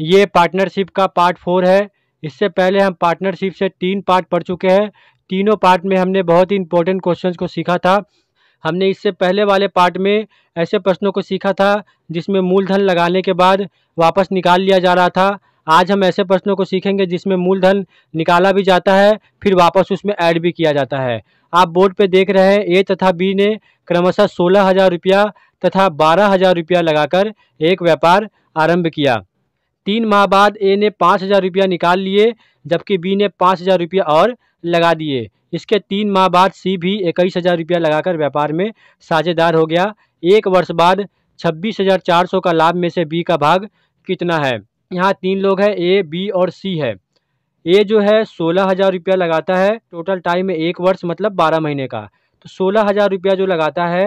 ये पार्टनरशिप का part four है इससे पहले हम पार्टनरशिप से तीन पार्ट पढ़ चुके हैं तीनों पार्ट में हमने बहुत ही इंपॉर्टेंट क्वेश्चंस को सीखा था हमने इससे पहले वाले पार्ट में ऐसे प्रश्नों को सीखा था जिसमें मूलधन लगाने के बाद वापस निकाल लिया जा रहा था आज हम ऐसे प्रश्नों को सीखेंगे जिसमें मूलधन निकाला भी जाता है फिर वापस उसमें ऐड भी किया जाता है आप बोर्ड पे देख रहे हैं ए तथा बी ने क्रमशः सोलह हज़ार रुपया तथा बारह हज़ार रुपया लगाकर एक व्यापार आरंभ किया तीन माह बाद ए ने पाँच हज़ार रुपया निकाल लिए जबकि बी ने पाँच हज़ार रुपया और लगा दिए इसके तीन माह बाद सी भी इक्कीस हज़ार रुपया लगाकर व्यापार में साझेदार हो गया एक वर्ष बाद छब्बीस हज़ार चार सौ का लाभ में से बी का भाग कितना है यहाँ तीन लोग हैं ए बी और सी है ए जो है सोलह हज़ार रुपया लगाता है टोटल टाइम एक वर्ष मतलब बारह महीने का तो सोलह हज़ार रुपया जो लगाता है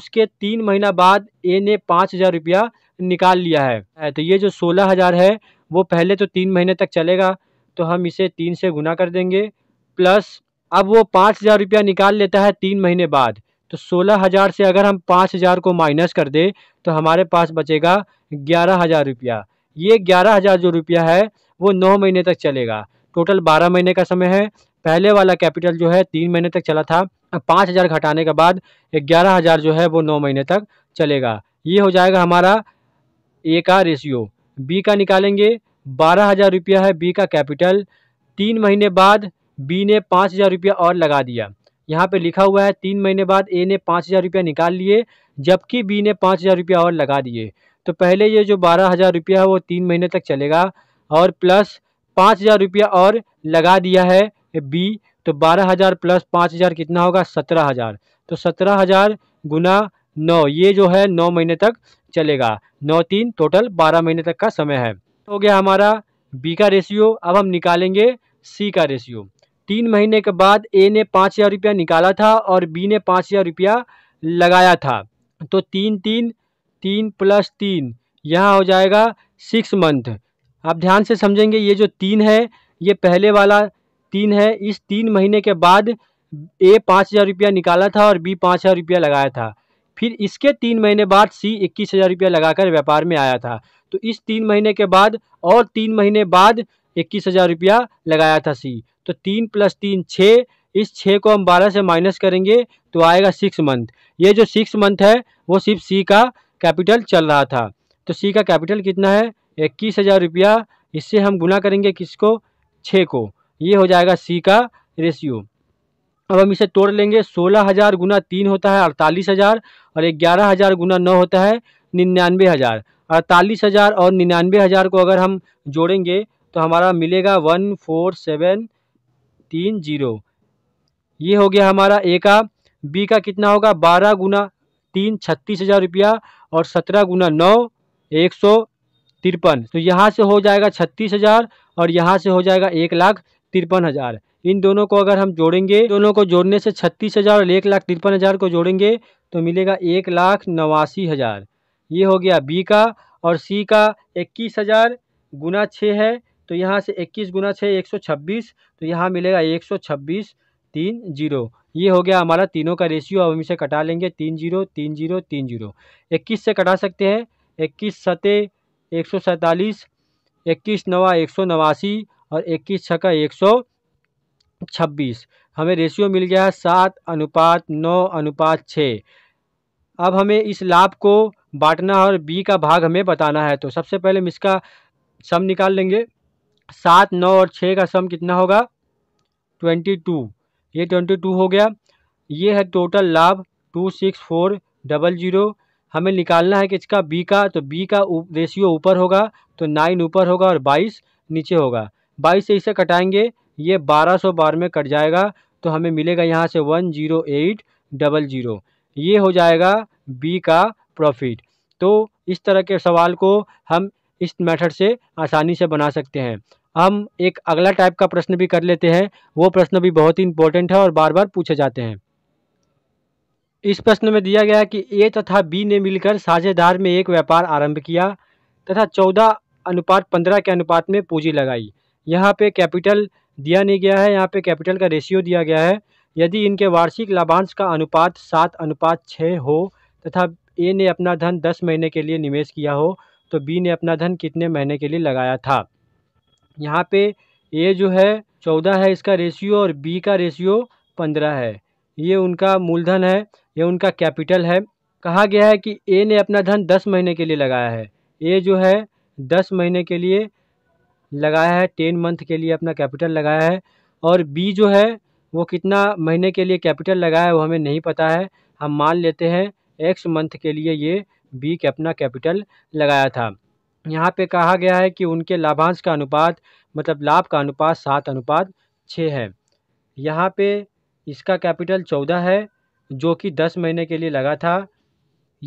उसके तीन महीना बाद ए ने पाँच हज़ार रुपया निकाल लिया है तो ये जो सोलह हज़ार है वो पहले तो तीन महीने तक चलेगा तो हम इसे तीन से गुना कर देंगे प्लस अब वो पाँच हज़ार रुपया निकाल लेता है तीन महीने बाद तो सोलह हज़ार से अगर हम पाँच हज़ार को माइनस कर दें तो हमारे पास बचेगा ग्यारह हज़ार रुपया ये ग्यारह हज़ार जो रुपया है वो नौ महीने तक चलेगा टोटल बारह महीने का समय है पहले वाला कैपिटल जो है तीन महीने तक चला था पाँच हज़ार घटाने के बाद ग्यारह हज़ार जो है वो नौ महीने तक चलेगा ये हो जाएगा हमारा ए का रेशियो बी का निकालेंगे बारह हज़ार रुपया है बी का कैपिटल तीन महीने बाद बी ने पाँच हज़ार रुपया और लगा दिया यहाँ पे लिखा हुआ है तीन महीने बाद ए ने पाँच हज़ार रुपया निकाल लिए जबकि बी ने पाँच हज़ार रुपया और लगा दिए तो पहले ये जो बारह हज़ार रुपया है वो तीन महीने तक चलेगा और प्लस पाँच हज़ार रुपया और लगा दिया है बी तो बारह हज़ार प्लस पाँच हज़ार कितना होगा सत्रह हज़ार तो सत्रह हज़ार गुना नौ ये जो है नौ महीने तक चलेगा नौ तीन टोटल बारह महीने तक का समय है तो हो गया हमारा बी का रेशियो अब हम निकालेंगे सी का रेशियो तीन महीने के बाद ए ने पाँच हज़ार रुपया निकाला था और बी ने पाँच हज़ार रुपया लगाया था तो तीन तीन तीन प्लस तीन यहाँ हो जाएगा सिक्स मंथ आप ध्यान से समझेंगे ये जो तीन है ये पहले वाला तीन है इस तीन महीने के बाद ए पाँच हज़ार रुपया निकाला था और बी पाँच हज़ार रुपया लगाया था फिर इसके तीन महीने बाद सी इक्कीस हज़ार रुपया लगाकर व्यापार में आया था तो इस तीन महीने के बाद और तीन महीने बाद इक्कीस हज़ार रुपया लगाया था सी तो तीन प्लस तीन छः इस छः को हम बारह से माइनस करेंगे तो आएगा सिक्स मंथ ये जो सिक्स मंथ है वो सिर्फ सी का कैपिटल चल रहा था तो सी का कैपिटल कितना है इक्कीस हज़ार रुपया इससे हम गुना करेंगे किसको छः को ये हो जाएगा सी का रेशियो अब हम इसे तोड़ लेंगे सोलह हज़ार गुना तीन होता है अड़तालीस हज़ार और ग्यारह हज़ार गुना नौ होता है निन्यानवे हज़ार अड़तालीस हज़ार और निन्यानवे हज़ार को अगर हम जोड़ेंगे तो हमारा मिलेगा वन फोर सेवन तीन जीरो ये हो गया हमारा ए का बी का कितना होगा बारह गुना तीन छत्तीस हज़ार रुपया और सत्रह गुना नौ एक सौ तिरपन तो यहाँ से हो जाएगा छत्तीस हज़ार और यहाँ से हो जाएगा एक लाख तिरपन हज़ार इन दोनों को अगर हम जोड़ेंगे दोनों को जोड़ने से छत्तीस हज़ार और एक लाख तिरपन हज़ार को जोड़ेंगे तो मिलेगा एक लाख नवासी हज़ार ये हो गया बी का और सी का इक्कीस हज़ार गुना छः है तो यहाँ से इक्कीस गुना छः एक सौ छब्बीस तो यहाँ मिलेगा एक सौ छब्बीस तीन जीरो ये हो गया हमारा तीनों का रेशियो अब हम इसे कटा लेंगे तीन जीरो तीन जीरो तीन जीरो इक्कीस से कटा सकते हैं इक्कीस सतह एक सौ सैंतालीस इक्कीस नवा एक सौ नवासी और इक्कीस छक्का एक सौ छब्बीस हमें रेशियो मिल गया है सात अनुपात नौ अनुपात छः अब हमें इस लाभ को बांटना है और बी का भाग हमें बताना है तो सबसे पहले हम इसका सम निकाल लेंगे सात नौ और छः का सम कितना होगा ट्वेंटी टू ये ट्वेंटी टू हो गया ये है टोटल लाभ two six four double zero हमें निकालना है कि इसका बी का तो बी का रेशियो ऊपर होगा तो नाइन ऊपर होगा और बाईस नीचे होगा बाईस से इसे कटाएंगे ये बारह सौ बार में कट जाएगा तो हमें मिलेगा यहाँ से one zero eight double zero ये हो जाएगा बी का प्रॉफिट तो इस तरह के सवाल को हम इस मेथड से आसानी से बना सकते हैं हम एक अगला टाइप का प्रश्न भी कर लेते हैं वो प्रश्न भी बहुत ही इंपॉर्टेंट है और बार बार पूछे जाते हैं इस प्रश्न में दिया गया कि ए तथा बी ने मिलकर साझेदार में एक व्यापार आरंभ किया तथा चौदह अनुपात पंद्रह के अनुपात में पूंजी लगाई यहाँ पे कैपिटल दिया नहीं गया है यहाँ पे कैपिटल का रेशियो दिया गया है यदि इनके वार्षिक लाभांश का अनुपात सात अनुपात छः हो तथा ए ने अपना धन दस महीने के लिए निवेश किया हो तो बी ने अपना धन कितने महीने के लिए लगाया था यहाँ पे ए जो है चौदह है इसका रेशियो और बी का रेशियो पंद्रह है ये उनका मूलधन है ये उनका कैपिटल है कहा गया है कि ए ने अपना धन दस महीने के लिए लगाया है ए जो है दस महीने के लिए लगाया है टेन मंथ के लिए अपना कैपिटल लगाया है और बी जो है वो कितना महीने के लिए कैपिटल लगाया है वो हमें नहीं पता है हम मान लेते हैं एक्स मंथ के लिए ये बी के अपना कैपिटल लगाया था यहाँ पे कहा गया है कि उनके लाभांश का अनुपात मतलब लाभ का अनुपात सात अनुपात छः है यहाँ पे इसका कैपिटल चौदह है जो कि दस महीने के लिए लगा था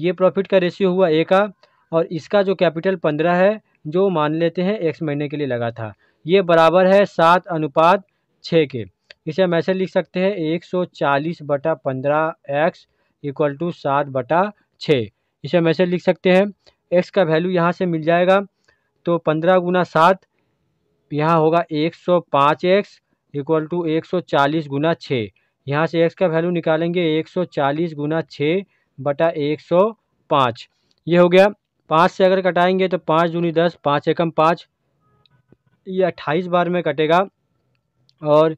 ये प्रॉफिट का रेशियो हुआ ए का और इसका जो कैपिटल पंद्रह है जो मान लेते हैं एक्स महीने के लिए लगा था ये बराबर है सात अनुपात छः के इसे हम ऐसे लिख सकते हैं एक सौ चालीस बटा पंद्रह एक्स इक्वल टू सात बटा छः इसे हम ऐसे लिख सकते हैं एक्स का वैल्यू यहाँ से मिल जाएगा तो पंद्रह गुना सात यहाँ होगा एक सौ पाँच एक्स इक्वल टू एक सौ चालीस गुना छः यहाँ से एक्स का वैल्यू निकालेंगे एक सौ चालीस गुना छः बटा एक सौ पाँच ये हो गया पाँच से अगर कटाएंगे तो पाँच दूनी दस पाँच एकम पाँच ये अट्ठाईस बार में कटेगा और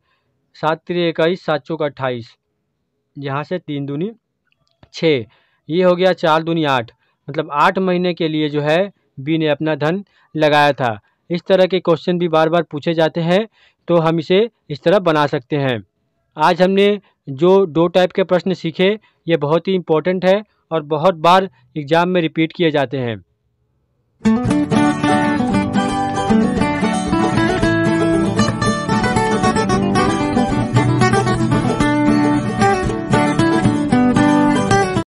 सात त्री इक्कीस सात चौक अट्ठाईस यहाँ से तीन दूनी छः ये हो गया चार दूनी आठ मतलब आठ महीने के लिए जो है बी ने अपना धन लगाया था इस तरह के क्वेश्चन भी बार बार पूछे जाते हैं तो हम इसे इस तरह बना सकते हैं आज हमने जो दो टाइप के प्रश्न सीखे ये बहुत ही इम्पोर्टेंट है और बहुत बार एग्ज़ाम में रिपीट किए जाते हैं